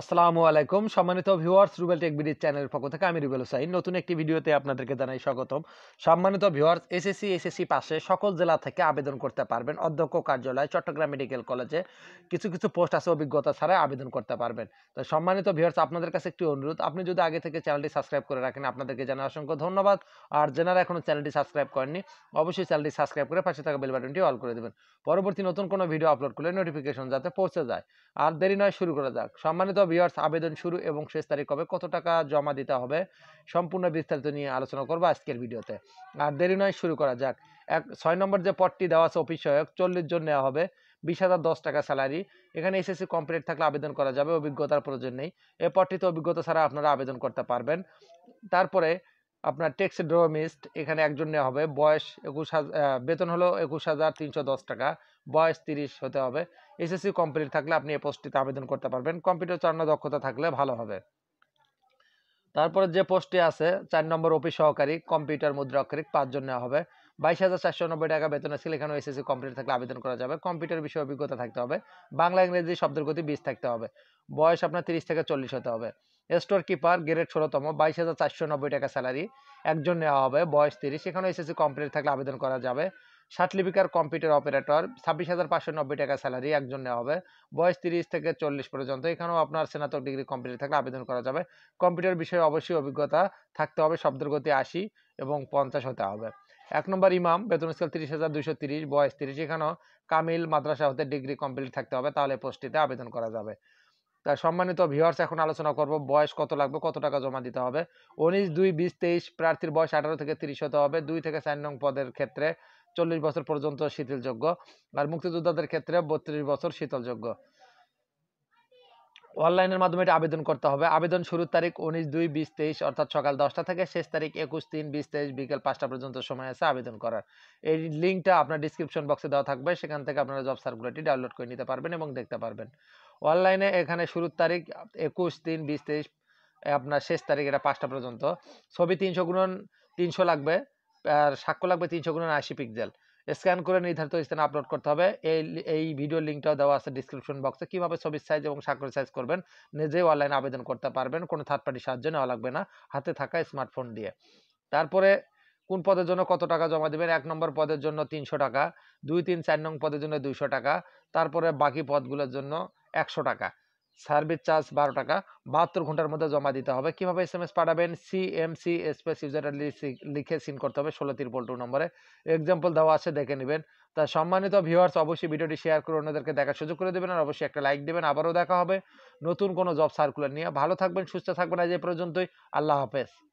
আসসালামু আলাইকুম সম্মানিত ভিউয়ার্স রুবেল টেক বিডি চ্যানেলের পক্ষ থেকে আমি রুবেল হোসাইন নতুন একটি ভিডিওতে আপনাদেরকে জানাই স্বাগতম সম্মানিত ভিউয়ার্স এসএসসি এসএসসি পাশে সকল জেলা থেকে আবেদন করতে পারবেন অধ্যক্ষ কার্যালয় চট্টগ্রাম মেডিকেল কলেজে কিছু কিছু পোস্ট আছে অভিজ্ঞতা ছাড়াই আবেদন করতে পারবেন তো সম্মানিত ভিউয়ার্স আপনাদের কাছে একটি অনুরোধ আপনি যদি আগে থেকে চ্যানেলটি সাবস্ক্রাইব করে রাখেন আপনাদেরকে জানাই অসংখ্য ধন্যবাদ আর যারা এখনও চ্যানেলটি সাবস্ক্রাইব করেননি অবশ্যই চ্যানেলটি সাবস্ক্রাইব করে পাশে থাকা বেল বাটনটি অল করে দেবেন পরবর্তী নতুন কোনো ভিডিও আপলোড করলে নোটিফিকেশন যাতে পৌঁছে যায় আর দেরি নয় শুরু করা যাক সম্মানিত ভিওয়ার্স আবেদন শুরু এবং শেষ তারিখ কবে কত টাকা জমা দিতে হবে সম্পূর্ণ বিস্তারিত নিয়ে আলোচনা করবো আজকের ভিডিওতে আর দেরি নয় শুরু করা যাক এক ছয় নম্বর যে পদটি দেওয়া আছে অফিস সহায়ক চল্লিশ জন নেওয়া হবে বিশ হাজার দশ টাকা স্যালারি এখানে এসএসসি কমপ্লিট থাকলে আবেদন করা যাবে অভিজ্ঞতার প্রয়োজন নেই এ পদটিতে অভিজ্ঞতা ছাড়া আপনারা আবেদন করতে পারবেন তারপরে আপনার টেক্স ড্রোমিস্ট এখানে একজন নেওয়া হবে বয়স একুশ হাজার বেতন হলো একুশ হাজার তিনশো দশ টাকা বয়স তিরিশ হতে হবে এসএসসি কমপ্লিট থাকলে আপনি এ পোস্টটিতে আবেদন করতে পারবেন কম্পিউটার চালানোর দক্ষতা থাকলে ভালো হবে তারপরে যে পোস্টটি আছে চার নম্বর অফিস সহকারী কম্পিউটার মুদ্রাক্ষরিক পাঁচজন নেওয়া হবে বাইশ হাজার চারশো নব্বই টাকা বেতন আছে এখানে এসএসসি কমপ্লিট থাকলে আবেদন করা যাবে কম্পিউটার বিষয়ে অভিজ্ঞতা থাকতে হবে বাংলা ইংরেজি শব্দের গতি বিশ থাকতে হবে বয়স আপনার তিরিশ থেকে চল্লিশ হতে হবে স্টোর কিপার গ্রেড ষোলোতম বাইশ হাজার চারশো নব্বই টাকা স্যালারি একজন নেওয়া হবে বয়স তিরিশ এখানে এসএসসি কমপ্লিট থাকলে আবেদন করা যাবে সার্টিফিকার কম্পিউটার অপারেটর ছাব্বিশ হাজার পাঁচশো নব্বই টাকা স্যালারি একজন নেওয়া হবে বয়স তিরিশ থেকে চল্লিশ পর্যন্ত এখানেও আপনার স্নাতক ডিগ্রি কমপ্লিট থাকলে আবেদন করা যাবে কম্পিউটার বিষয়ে অবশ্যই অভিজ্ঞতা থাকতে হবে শব্দের গতি আশি এবং পঞ্চাশ হতে হবে এক নম্বর ইমাম বেতন স্কেল তিরিশ হাজার দুশো তিরিশ বয়স তিরিশ এখানেও কামিল মাদ্রাসা হতে ডিগ্রি কমপ্লিট থাকতে হবে তাহলে পোস্টটিতে আবেদন করা যাবে তা সম্মানিত ভিউয়ার্স এখন আলোচনা করব বয়স কত লাগবে কত টাকা জমা দিতে হবে উনিশ দুই বিশ তেইশ প্রার্থীর বয়স আঠারো থেকে তিরিশ হতে হবে দুই থেকে চার নং পদের ক্ষেত্রে চল্লিশ বছর পর্যন্ত শীতলযোগ্য আর মুক্তিযোদ্ধাদের ক্ষেত্রে বত্রিশ বছর শীতলযোগ্য অনলাইনের মাধ্যমে এটা আবেদন করতে হবে আবেদন শুরুর তারিখ উনিশ দুই বিশ তেইশ অর্থাৎ সকাল দশটা থেকে শেষ তারিখ একুশ তিন বিশ তেইশ বিকেল পাঁচটা পর্যন্ত সময় আছে আবেদন করার এই লিঙ্কটা আপনার ডিসক্রিপশন বক্সে দেওয়া থাকবে সেখান থেকে আপনারা জব সার্কুলারটি ডাউনলোড করে নিতে পারবেন এবং দেখতে পারবেন অনলাইনে এখানে শুরুর তারিখ একুশ তিন বিশ তেইশ আপনার শেষ তারিখ এটা পাঁচটা পর্যন্ত ছবি তিনশো গুণন তিনশো লাগবে আর সাক্ষ্য লাগবে তিনশো গুণন আশি পিক্সেল স্ক্যান করে নির্ধারিত স্থানে আপলোড করতে হবে এই এই ভিডিও লিঙ্কটাও দেওয়া আছে ডিসক্রিপশন বক্সে কীভাবে ছবির সাইজ এবং সাক্ষর সাইজ করবেন নিজেই অনলাইনে আবেদন করতে পারবেন কোনো থার্ড পার্টির সাহায্য নেওয়া লাগবে না হাতে থাকা স্মার্টফোন দিয়ে তারপরে কোন পদের জন্য কত টাকা জমা দেবেন এক নম্বর পদের জন্য তিনশো টাকা দুই তিন চার নং পদের জন্য দুইশো টাকা তারপরে বাকি পদগুলোর জন্য একশো টাকা সার্ভিস চার্জ বারো টাকা বাহাত্তর ঘন্টার মধ্যে জমা দিতে হবে কীভাবে এস এম এস পাঠাবেন C M C space user লিখে সিন করতে হবে ষোলো তিরপল টু নম্বরে এক্সাম্পল দেওয়া আছে দেখে নেবেন তা সম্মানিত ভিউয়ার্স অবশ্যই ভিডিওটি শেয়ার করে অন্যদেরকে দেখার সুযোগ করে দেবেন আর অবশ্যই একটা লাইক দেবেন আবারও দেখা হবে নতুন কোনো জব সার্কুলার নিয়ে ভালো থাকবেন সুস্থ থাকবেন আজ এই পর্যন্তই আল্লাহ হাফেজ